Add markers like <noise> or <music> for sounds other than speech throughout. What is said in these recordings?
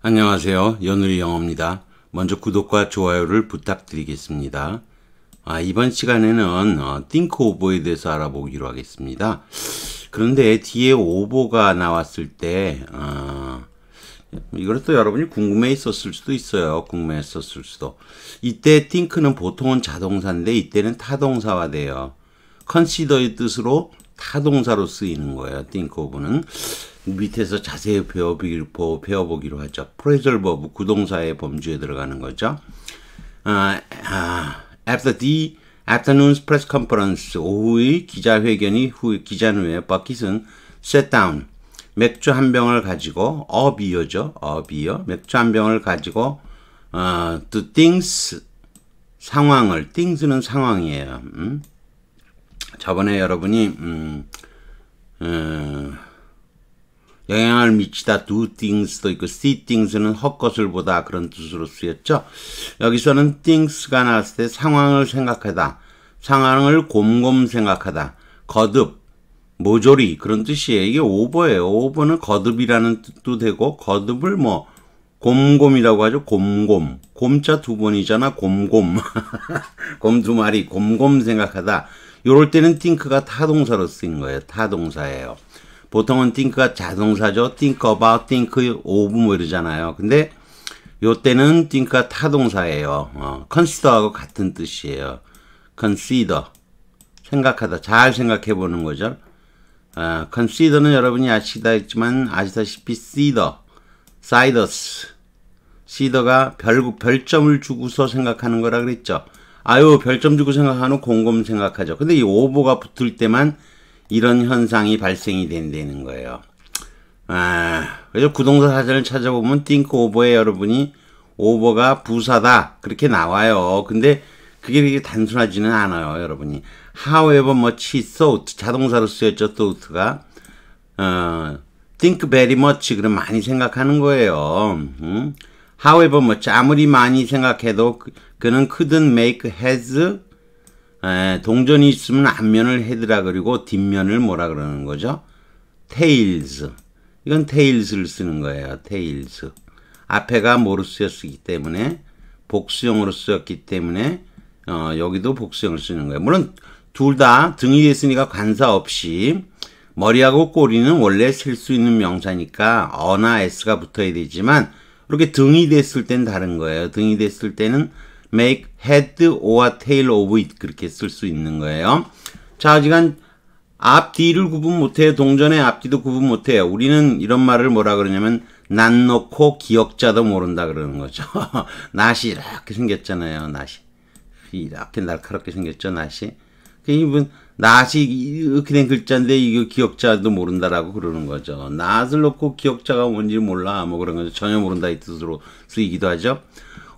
안녕하세요. 연우리 영어입니다. 먼저 구독과 좋아요를 부탁드리겠습니다. 아, 이번 시간에는 어, think over에 대해서 알아보기로 하겠습니다. 그런데 뒤에 오버가 나왔을 때 어, 아, 이걸 또 여러분이 궁금해 있었을 수도 있어요. 궁금했었을 해 수도. 이때 think는 보통은 자동사인데 이때는 타동사화 돼요. consider의 뜻으로 타동사로 쓰이는 거예요. think over는. 밑에서 자세히 배워보기로, 배워보기로 하죠. 프레절 버브 구동사의 범주에 들어가는 거죠. 아, 아, after the afternoon's press conference 오후의 기자회견이 후 기자 후에 버킷은 sat down 맥주 한 병을 가지고 어 비어죠 어 비어 맥주 한 병을 가지고 어, to things 상황을 things는 상황이에요. 음? 저번에 여러분이 음, 음 영향을 미치다 do things도 있고 see things는 헛것을 보다 그런 뜻으로 쓰였죠. 여기서는 things가 나왔을 때 상황을 생각하다, 상황을 곰곰 생각하다, 거듭, 모조리 그런 뜻이에요. 이게 오버예요. 오버는 거듭이라는 뜻도 되고 거듭을 뭐 곰곰이라고 하죠. 곰곰. 곰자 두 번이잖아. 곰곰. <laughs> 곰 두 마리. 곰곰 생각하다. 요럴 때는 think가 타동사로 쓰인 거예요. 타동사예요. 보통은 띵크가 자동사죠. think about, think of 뭐 이러잖아요. 근데 요때는 띵크가 타동사예요. 어, consider하고 같은 뜻이에요. consider. 생각하다. 잘 생각해 보는 거죠. 어, consider는 여러분이 아시다지만 아시다시피 cedar, c i d e s ceder가 별, 점을 주고서 생각하는 거라 그랬죠. 아유 별점 주고 생각하는 곰곰 생각하죠. 근데 이 오보가 붙을 때만 이런 현상이 발생이 된다는 거예요. 아, 그래서 구동사 사전을 찾아보면 think over에 여러분이 over가 부사다 그렇게 나와요. 근데 그게 그렇게 단순하지는 않아요, 여러분이. however much thought 자동사로 쓰였죠, thought가 어, think very much 그럼 많이 생각하는 거예요. 음? however much 아무리 많이 생각해도 그, 그는 couldn't make has 예, 동전이 있으면 앞면을 헤드라 그리고 뒷면을 뭐라 그러는 거죠? 테일즈. 이건 테일즈를 쓰는 거예요. 테일즈. 앞에가 뭐로 쓰였기 때문에 복수형으로 쓰였기 때문에 어, 여기도 복수형을 쓰는 거예요. 물론 둘 다 등이 됐으니까 관사 없이 머리하고 꼬리는 원래 쓸 수 있는 명사니까 어나 s가 붙어야 되지만 이렇게 등이 됐을 땐 다른 거예요. 등이 됐을 때는 make head or tail of it 그렇게 쓸 수 있는 거예요. 자, 지금 앞뒤를 구분 못해요. 동전의 앞뒤도 구분 못해요. 우리는 이런 말을 뭐라 그러냐면 난 놓고 기억자도 모른다 그러는 거죠. <laughs> 낫이 이렇게 생겼잖아요. 낫이 이렇게 날카롭게 생겼죠. 낫이 그 이분 낫이 이렇게 된 글자인데 이거 기억자도 모른다라고 그러는 거죠. 낫을 놓고 기억자가 뭔지 몰라 뭐 그런 거죠. 전혀 모른다 이 뜻으로 쓰이기도 하죠.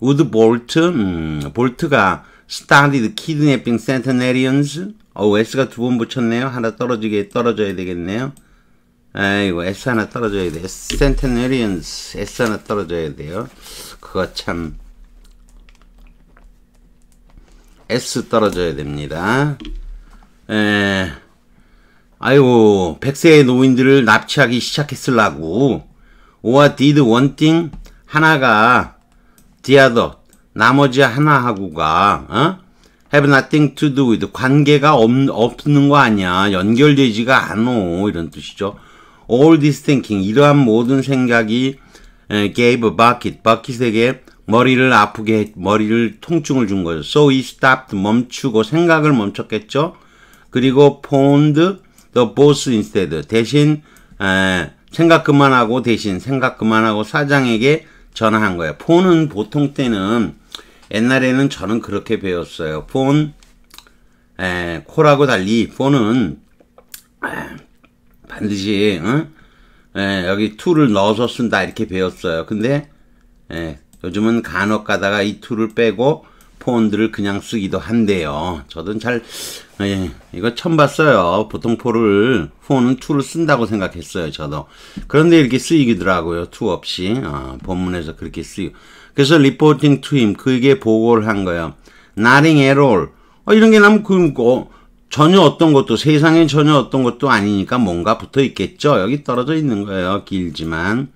우드 볼 l 음, 볼트가 started kidnapping centenarians? 어 S가 두 번 붙였네요. 하나 떨어지게, 떨어져야 되겠네요. 아이고, S 하나 떨어져야 돼. centenarians, S 하나 떨어져야 돼요. 그거 참. S 떨어져야 됩니다. 에, 아이고, 100세의 노인들을 납치하기 시작했을라고. Or did one thing? 하나가 the other 나머지 하나하고가 어? have nothing to do with 관계가 없, 없는 거 아니야 연결되지가 않어 이런 뜻이죠 all this thinking 이러한 모든 생각이 gave bucket bucket에게 머리를 아프게 머리를 통증을 준 거죠 so he stopped 멈추고 생각을 멈췄겠죠 그리고 pawned the boss instead 대신 에, 생각 그만하고 대신 생각 그만하고 사장에게 전화한 거예요. 폰은 보통 때는 옛날에는 저는 그렇게 배웠어요. 폰, 에, 콜하고 달리 폰은 에, 반드시 응? 에, 여기 툴을 넣어서 쓴다 이렇게 배웠어요. 근데 에, 요즘은 간혹 가다가 이 툴을 빼고 폰들을 그냥 쓰기도 한데요. 저도 잘 예, 이거 처음 봤어요. 보통 포을 폰은 투를 쓴다고 생각했어요. 저도 그런데 이렇게 쓰이기더라고요. 투 없이 어, 본문에서 그렇게 쓰이. 그래서 리포팅 투임 그게 보고를 한 거예요. 나링 에롤 어, 이런 게 나면 그 어, 전혀 어떤 것도 세상에 전혀 어떤 것도 아니니까 뭔가 붙어 있겠죠. 여기 떨어져 있는 거예요. 길지만.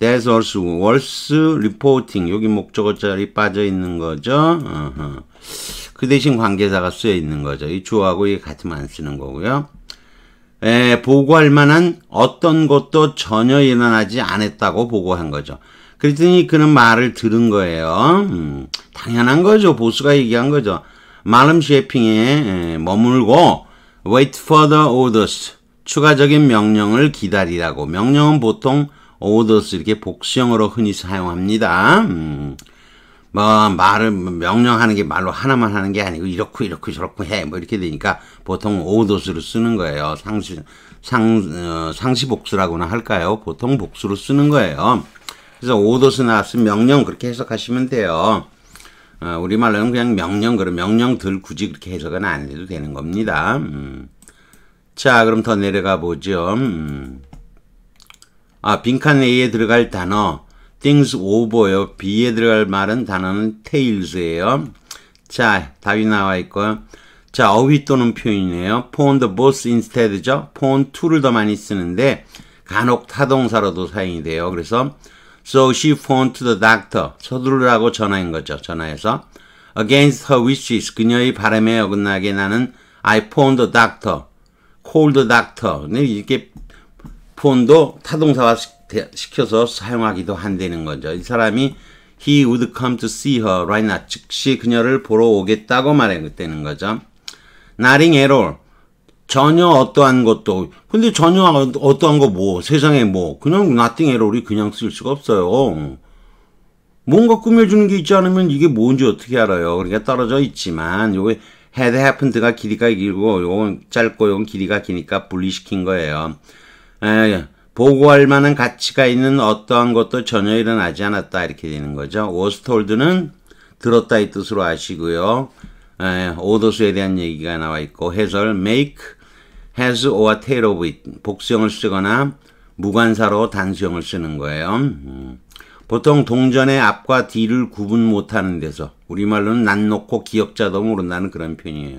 That's also worth reporting. 여기 목적어짜리 빠져 있는 거죠. 그 대신 관계사가 쓰여 있는 거죠. 이 주어하고 이게 같으면 안 쓰는 거고요. 에, 보고할 만한 어떤 것도 전혀 일어나지 않았다고 보고한 거죠. 그랬더니 그는 말을 들은 거예요. 음, 당연한 거죠. 보스가 얘기한 거죠. 마름 쉐핑에 머물고 wait for the orders. 추가적인 명령을 기다리라고. 명령은 보통 orders 이렇게 복수형으로 흔히 사용합니다. 음, 뭐 말을 명령하는 게 말로 하나만 하는 게 아니고 이렇고 이렇고 저렇고 해뭐 이렇게 되니까 보통 orders로 쓰는 거예요. 상시 상 어, 상시 복수라고나 할까요? 보통 복수로 쓰는 거예요. 그래서 orders 나왔으면 명령 그렇게 해석하시면 돼요. 어, 우리말로는 그냥 명령 그런 명령들 굳이 그렇게 해석은 안 해도 되는 겁니다. 음. 자 그럼 더 내려가 보죠. 음. 아, 빈칸 A에 들어갈 단어 things over요. B에 들어갈 말은 단어는 tails예요. 자, 답이 나와 있고요. 자, 어휘 또는 표현이에요. pawn the boss instead죠. pawn to를 더 많이 쓰는데 간혹 타동사로도 사용이 돼요. 그래서 so she phoned to the doctor. 서두르라고 전화인 거죠. 전화해서 against her wishes. 그녀의 바람에 어긋나게 나는 I phoned the doctor. called the doctor. 이렇게 폰도 타동사화 시켜서 사용하기도 한다는 거죠. 이 사람이 he would come to see her right now. 즉시 그녀를 보러 오겠다고 말했다는 거죠. nothing at all. 전혀 어떠한 것도 근데 전혀 어떠한 거 뭐 세상에 뭐 그냥 nothing at all이 그냥 쓸 수가 없어요. 뭔가 꾸며주는 게 있지 않으면 이게 뭔지 어떻게 알아요. 그러니까 떨어져 있지만 요게 had happened가 길이가 길고 요건 짧고 요건 길이가 기니까 분리시킨 거예요. 예, 예. 보고할 만한 가치가 있는 어떠한 것도 전혀 일어나지 않았다 이렇게 되는 거죠. 워스톨드는 들었다 이 뜻으로 아시고요. 예, 오더스에 대한 얘기가 나와 있고 해설 make has or tail of it 복수형을 쓰거나 무관사로 단수형을 쓰는 거예요. 음. 보통 동전의 앞과 뒤를 구분 못하는 데서 우리말로는 난 놓고 기억자도 모른다는 그런 표현이에요.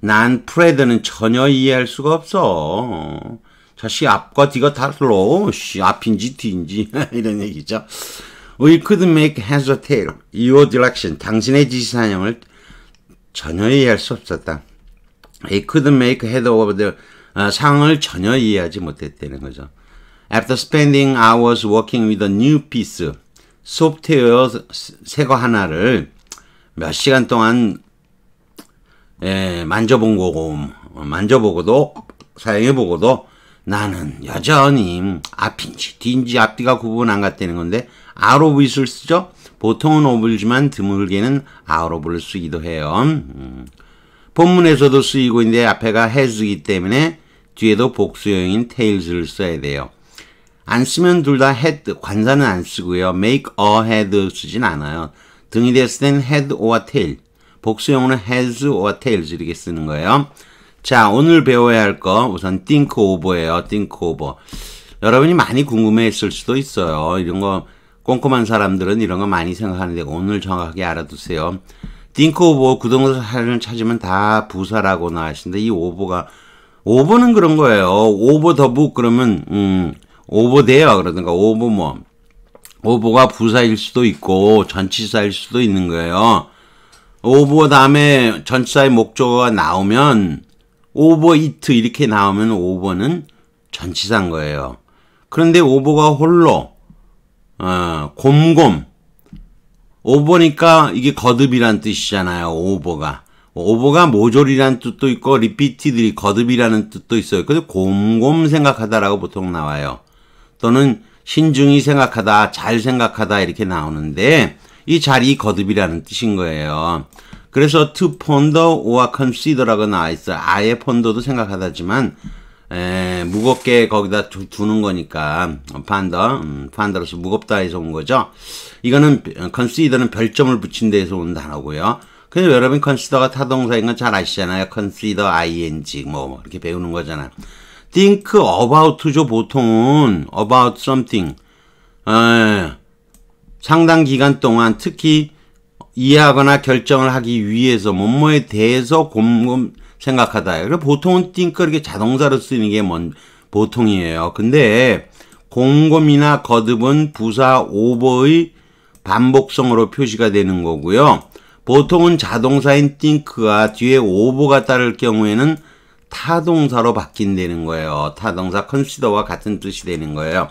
난 프레드는 전혀 이해할 수가 없어. 자, 시 앞과 뒤가 달로, 시 앞인지 뒤인지, 이런 얘기죠. We could make heads or tail, your direction, 당신의 지시사냥을 전혀 이해할 수 없었다. They could make head over the, 어, 상황을 전혀 이해하지 못했다는 거죠. After spending hours working with a new piece, 소프트웨어 새 거 하나를 몇 시간 동안 예, 만져본 거고, 만져보고도, 사용해보고도 나는 여전히 앞인지 뒤인지 앞뒤가 구분 안 갔다는 건데 out of it을 쓰죠. 보통은 오브지만 드물게는 out of를 쓰기도 해요. 음. 본문에서도 쓰이고 있는데 앞에가 has이기 때문에 뒤에도 복수형인 tails를 써야 돼요. 안 쓰면 둘 다 head, 관사는 안 쓰고요. make a head 쓰진 않아요. 등이 됐을 땐 head or tail. 복수형으로 has or tails 이렇게 쓰는 거예요. 자, 오늘 배워야 할 거 우선 think over예요. think over. 여러분이 많이 궁금해했을 수도 있어요. 이런 거 꼼꼼한 사람들은 이런 거 많이 생각하는데 오늘 정확하게 알아두세요. think over 구동사를 찾으면 다 부사라고 나왔는데 이오버가오버는 그런 거예요. 오버 더부 그러면 음 o v e 요 그러든가 오버 e 뭐 오버가 부사일 수도 있고 전치사일 수도 있는 거예요. 오버 다음에 전치사의 목적어가 나오면 오버 이트 이렇게 나오면 오버는 전치사인 거예요. 그런데 오버가 홀로 어, 곰곰 오버니까 이게 거듭이란 뜻이잖아요. 오버가 오버가 모조리란 뜻도 있고 리피티들이 거듭이라는 뜻도 있어요. 그래서 곰곰 생각하다라고 보통 나와요. 또는 신중히 생각하다, 잘 생각하다 이렇게 나오는데 이 자리 거듭이라는 뜻인 거예요. 그래서 to ponder or consider라고 나와 아 있어 아예 ponder도 생각하다지만 에, 무겁게 거기다 두, 두는 거니까 판더 음, 판더로서 무겁다 해서 온 거죠. 이거는 어, consider는 별점을 붙인 데에서 온 단어고요. 근데 여러분 consider가 타동사인 건 잘 아시잖아요. consider ing 뭐, 뭐 이렇게 배우는 거잖아요. think about죠 보통은 about something 에, 상당 기간 동안 특히 이해하거나 결정을 하기 위해서 뭐뭐에 대해서 곰곰 생각하다. 그래 보통은 띵크 이렇게 자동사로 쓰는 게 뭔 보통이에요. 근데 곰곰이나 거듭은 부사 오버의 반복성으로 표시가 되는 거고요. 보통은 자동사인 띵크가 뒤에 오버가 따를 경우에는 타동사로 바뀐다는 거예요. 타동사 컨 o n 와 같은 뜻이 되는 거예요.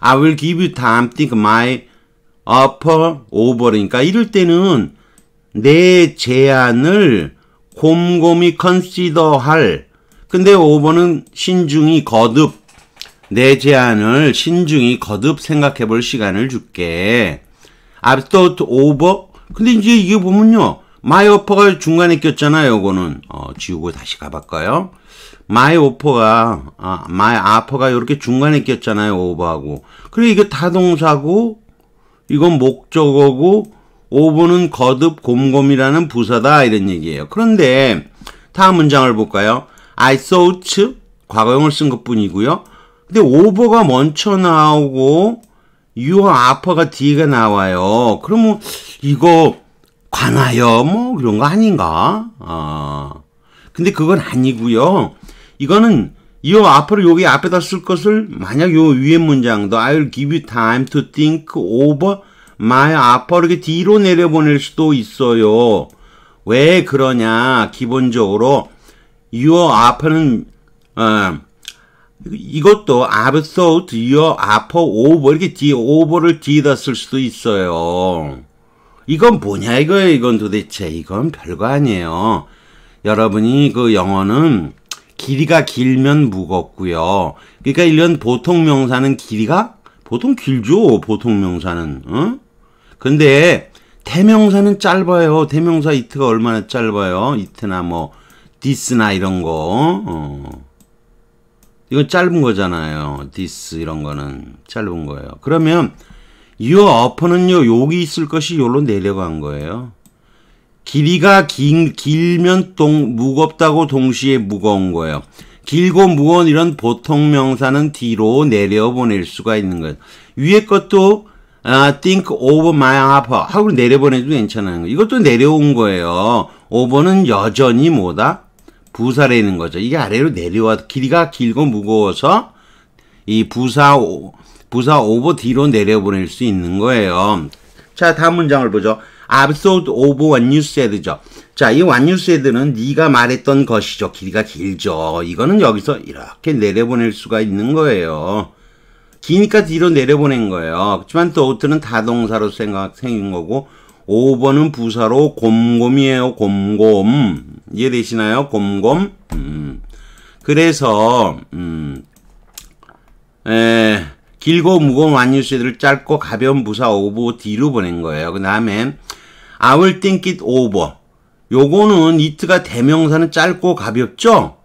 I will give you time think my upper over 그러니까 이럴 때는 내 제안을 곰곰이 컨시더 할 근데 오버는 신중히 거듭 내 제안을 신중히 거듭 생각해 볼 시간을 줄게 I've thought over 근데 이제 이게 보면요 my offer가 중간에 꼈잖아요 이거는 어, 지우고 다시 가볼까요 my offer가 아, my offer가 이렇게 중간에 꼈잖아요 over하고 그리고 이게 타동사고 이건 목적어고 5번은 거듭 곰곰이라는 부사다 이런 얘기예요. 그런데 다음 문장을 볼까요? I t h o u t 과거형을 쓴 것뿐이고요. 근데 오버가 먼저 나오고 유와 아파가 뒤가 나와요. 그러면 이거 관하여 뭐 그런 거 아닌가? 아. 근데 그건 아니고요. 이거는 이 앞으로 여기 앞에다 쓸 것을 만약 요 위에 문장도 I will give you time to think over my 앞으로 이렇게 뒤로 내려보낼 수도 있어요. 왜 그러냐? 기본적으로 이 o u r 는 어, 이것도 i absolute your offer over 이렇게 뒤 over를 뒤에다 쓸 수도 있어요. 이건 뭐냐 이거예요. 이건 도대체 이건 별거 아니에요. 여러분이 그 영어는 길이가 길면 무겁고요. 그러니까 이런 보통 명사는 길이가 보통 길죠. 보통 명사는. 어? 근데 대명사는 짧아요. 대명사 이트가 얼마나 짧아요? 이트나 뭐 디스나 이런 거. 어. 이건 짧은 거잖아요. 디스 이런 거는 짧은 거예요. 그러면 이어 u r 는요 여기 있을 것이 요로 내려간 거예요. 길이가 긴, 길면 동, 무겁다고 동시에 무거운 거예요. 길고 무거운 이런 보통 명사는 뒤로 내려보낼 수가 있는 거예요. 위에 것도 아, think over my upper 하고 내려보내도 괜찮은 거예요. 이것도 내려온 거예요. over는 여전히 뭐다? 부사있는 거죠. 이게 아래로 내려와 길이가 길고 무거워서 이 부사 오, 부사 o v 뒤로 내려보낼 수 있는 거예요. 자, 다음 문장을 보죠. absolute of what you said죠. 자, 이 what you said는 네가 말했던 것이죠. 길이가 길죠. 이거는 여기서 이렇게 내려보낼 수가 있는 거예요. 기니까 뒤로 내려보낸 거예요. 그렇지만 thought는 다동사로 생각, 생긴 거고 5번는 부사로 곰곰이에요. 곰곰. 이해되시나요? 곰곰. 음. 그래서 음. 에, 길고 무거운 완유세들을 짧고 가벼운 부사 오브 뒤로 보낸 거예요. 그 다음에 I will think it over. 요거는 it가 대명사는 짧고 가볍죠?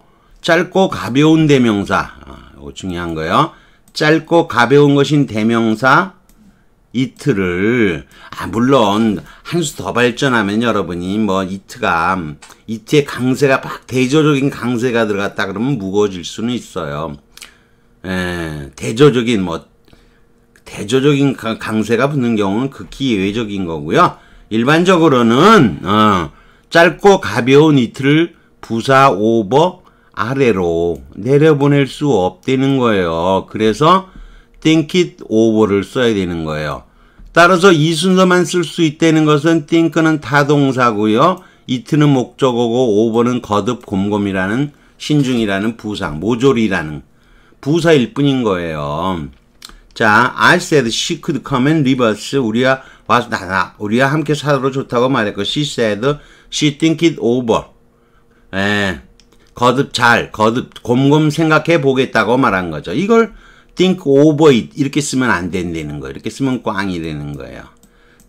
짧고 가벼운 대명사. 아, 거 중요한 거예요. 짧고 가벼운 것인 대명사 이트를 아 물론 한 수 더 발전하면 여러분이 뭐 이트가 음, 이트의 강세가 막 대조적인 강세가 들어갔다 그러면 무거워질 수는 있어요. 에, 예, 대조적인 뭐 대조적인 강세가 붙는 경우는 극히 예외적인 거고요. 일반적으로는 어, 짧고 가벼운 이틀을 부사 오버 아래로 내려보낼 수 없다는 거예요. 그래서 think it over를 써야 되는 거예요. 따라서 이 순서만 쓸 수 있다는 것은 think는 타동사고요. 이트는 목적어고 over는 거듭 곰곰이라는 신중이라는 부사, 모조리라는 부사일 뿐인 거예요. 자, I said she could come and live us. 우리와 와서 나가. 우리와 함께 살아도 좋다고 말했고, she said she think it over. 에, 예, 거듭 잘, 거듭 곰곰 생각해 보겠다고 말한 거죠. 이걸 think over it 이렇게 쓰면 안 된다는 거예요. 이렇게 쓰면 꽝이 되는 거예요.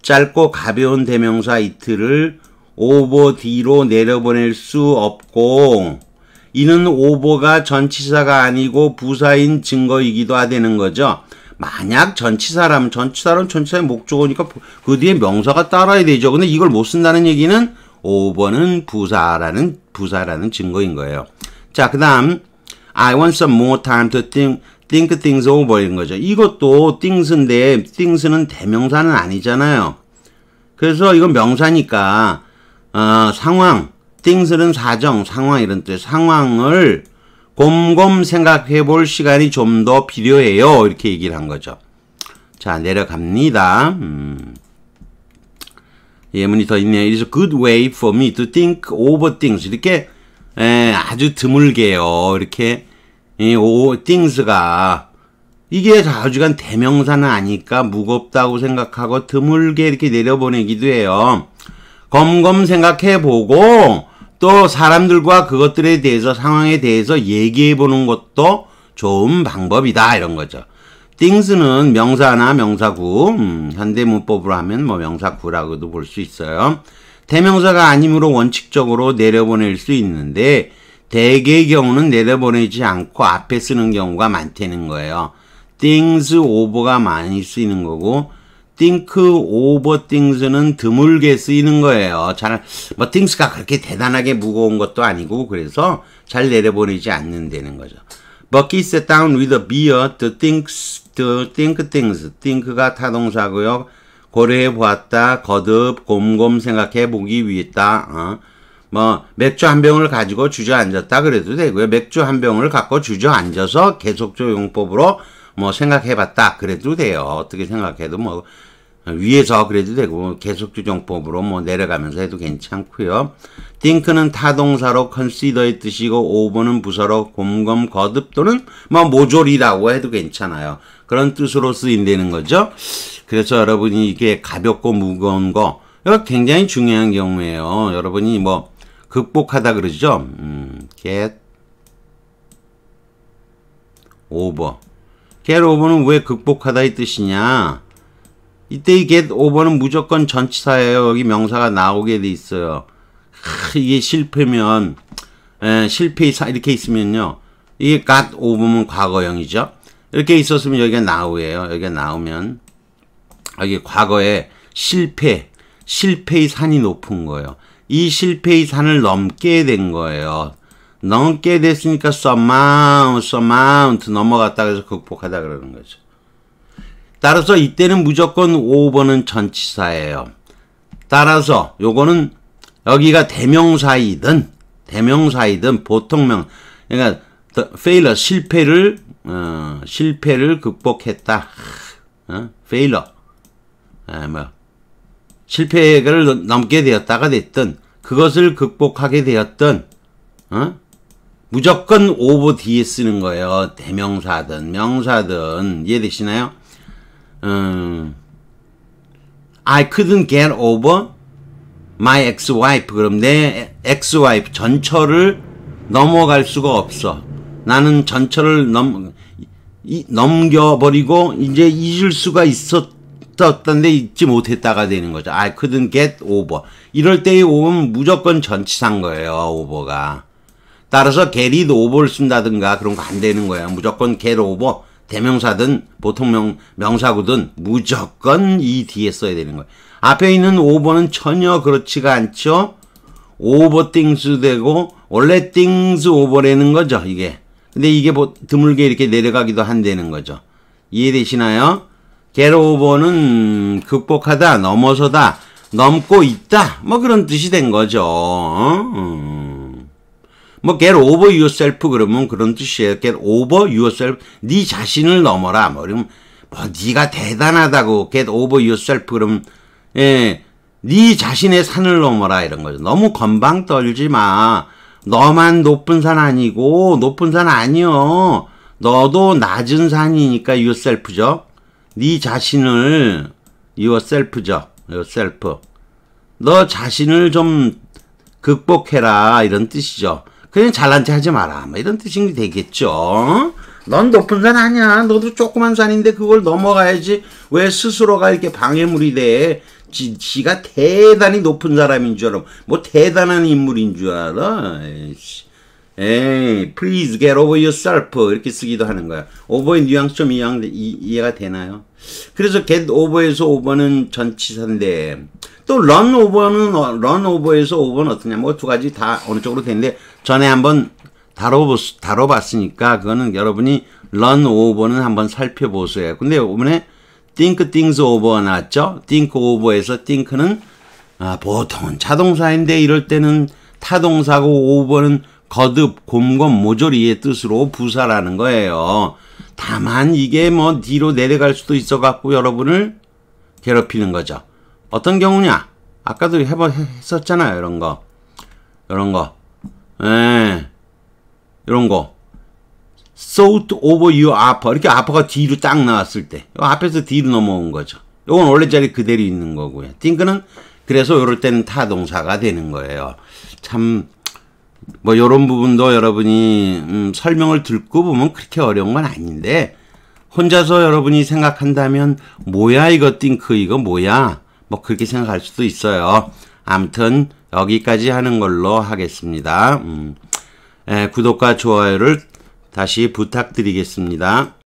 짧고 가벼운 대명사 it를 over d로 내려보낼 수 없고 이는 오버가 전치사가 아니고 부사인 증거이기도 하되는 거죠. 만약 전치사라면 전치사라면 전치사의 목적어니까 그 뒤에 명사가 따라야 되죠. 근데 이걸 못 쓴다는 얘기는 5번은 부사라는 부사라는 증거인 거예요. 자, 그다음 I want some more time to think think things over 인 거죠. 이것도 things인데 things는 대명사는 아니잖아요. 그래서 이건 명사니까 어, 상황 things는 사정, 상황 이런 뜻. 상황을 곰곰 생각해 볼 시간이 좀 더 필요해요. 이렇게 얘기를 한 거죠. 자, 내려갑니다. 음. 예문이 더 있네요. It is a good way for me to think over things. 이렇게 에, 예, 아주 드물게요. 이렇게 이 오, things가 이게 자주간 대명사는 아니까 무겁다고 생각하고 드물게 이렇게 내려보내기도 해요. 검검 생각해보고 또 사람들과 그것들에 대해서 상황에 대해서 얘기해 보는 것도 좋은 방법이다 이런 거죠. things는 명사나 명사구, 음, 현대 문법으로 하면 뭐 명사구라고도 볼 수 있어요. 대명사가 아니므로 원칙적으로 내려보낼 수 있는데 대개의 경우는 내려보내지 않고 앞에 쓰는 경우가 많다는 거예요. things over가 많이 쓰이는 거고 think over things는 드물게 쓰이는 거예요. 잘, 뭐, things가 그렇게 대단하게 무거운 것도 아니고, 그래서 잘 내려보내지 않는다는 거죠. Bucky sat down with a beer to think, to think things. think가 타동사고요. 고려해 보았다, 거듭, 곰곰 생각해 보기 위했다. 어. 뭐, 맥주 한 병을 가지고 주저앉았다 그래도 되고요. 맥주 한 병을 갖고 주저앉아서 계속조 용법으로 뭐 생각해 봤다 그래도 돼요. 어떻게 생각해도 뭐 아, 위에서 그래도 되고 뭐 계속규정법으로 뭐 내려가면서 해도 괜찮고요. think는 타동사로 consider의 뜻이고 over는 부사로 곰곰 거듭 또는 뭐 모조리라고 해도 괜찮아요. 그런 뜻으로 쓰인다는 거죠. 그래서 여러분이 이게 가볍고 무거운 거 이거 굉장히 중요한 경우에요 여러분이 뭐 극복하다 그러죠. 음, get over. get over는 왜 극복하다의 뜻이냐? 이때 이 get over는 무조건 전치사예요. 여기 명사가 나오게 돼 있어요. 하, 이게 실패면 에, 예, 실패 이렇게 있으면요. 이게 got over면 과거형이죠. 이렇게 있었으면 여기가 now예요. 여기가 나오면 여기 아, 과거에 실패, 실패의 산이 높은 거예요. 이 실패의 산을 넘게 된 거예요. 넘게 됐으니까 s o m e h o w s o m e h o w 넘어갔다 그래서 극복하다 그러는 거죠. 따라서 이때는 무조건 5번은 전치사예요. 따라서 요거는 여기가 대명사이든 대명사이든 보통명 그러니까 failure 실패를 어, 실패를 극복했다. 어? failure 아, 뭐 실패를 넘게 되었다가 됐든 그것을 극복하게 되었든 어? 무조건 오버 뒤에 쓰는 거예요. 대명사든 명사든 이해되시나요? 음, I couldn't get over my ex-wife. 그럼 내 ex-wife 전철을 넘어갈 수가 없어. 나는 전철을 넘 넘겨버리고 이제 잊을 수가 있었던데 잊지 못했다가 되는 거죠. I couldn't get over. 이럴 때의 over는 무조건 전치산 거예요. over가. 따라서 get it over를 쓴다든가 그런 거 안 되는 거예요. 무조건 get over. 대명사든 보통 명, 명사구든 무조건 이 뒤에 써야 되는 거예요. 앞에 있는 오버는 전혀 그렇지가 않죠. 오버 띵스 되고 원래 띵스 오버라는 거죠. 이게. 근데 이게 뭐 드물게 이렇게 내려가기도 한다는 거죠. 이해되시나요? g 로오버는 극복하다, 넘어서다, 넘고 있다 뭐 그런 뜻이 된 거죠. 어? 음. 뭐 get over yourself 그러면 그런 뜻이에요. get over yourself 네 자신을 넘어라. 뭐 그러면 뭐 네가 대단하다고 get over yourself 그러면 예. 네 자신의 산을 넘어라 이런 거죠. 너무 건방 떨지 마. 너만 높은 산 아니고 높은 산 아니요. 너도 낮은 산이니까 yourself죠. 네 자신을 yourself죠. yourself. 너 자신을 좀 극복해라 이런 뜻이죠. 그냥 잘난 체 하지 마라. 뭐 이런 뜻이 되겠죠. 어? 넌 높은 산 아니야. 너도 조그만 산인데 그걸 넘어가야지. 왜 스스로가 이렇게 방해물이 돼? 지, 지가 대단히 높은 사람인 줄 알아. 뭐 대단한 인물인 줄 알아. 에이씨. 에이, please get over yourself 이렇게 쓰기도 하는 거야. o v e 의 뉘앙스 좀 이해, 이해가 되나요? 그래서 get over에서 over는 전치사인데 또 run over는 run over에서 over는 어떠냐 뭐두 가지 다 어느 쪽으로 되는데 전에 한번 다뤄봤, 다뤄봤으니까 그거는 여러분이 run over는 한번 살펴보세요. 근데 이번에 think things over 나왔죠? think over에서 think는 아, 보통은 자동사인데 이럴 때는 타동사고 over는 거듭, 곰곰, 모조리의 뜻으로 부사라는 거예요. 다만 이게 뭐 뒤로 내려갈 수도 있어갖고 여러분을 괴롭히는 거죠. 어떤 경우냐? 아까도 해봐, 했었잖아요. 이런 거. 이런 거. 에 예. 이런 거. Sought over your upper. 이렇게 upper가 뒤로 딱 나왔을 때. 앞에서 뒤로 넘어온 거죠. 이건 원래 자리 그대로 있는 거고요. 띵크는 그래서 이럴 때는 타동사가 되는 거예요. 참뭐 이런 부분도 여러분이 음, 설명을 듣고 보면 그렇게 어려운 건 아닌데 혼자서 여러분이 생각한다면 뭐야 이거 띵크 그 이거 뭐야 뭐 그렇게 생각할 수도 있어요. 암튼 여기까지 하는 걸로 하겠습니다. 음, 에, 예, 구독과 좋아요를 다시 부탁드리겠습니다.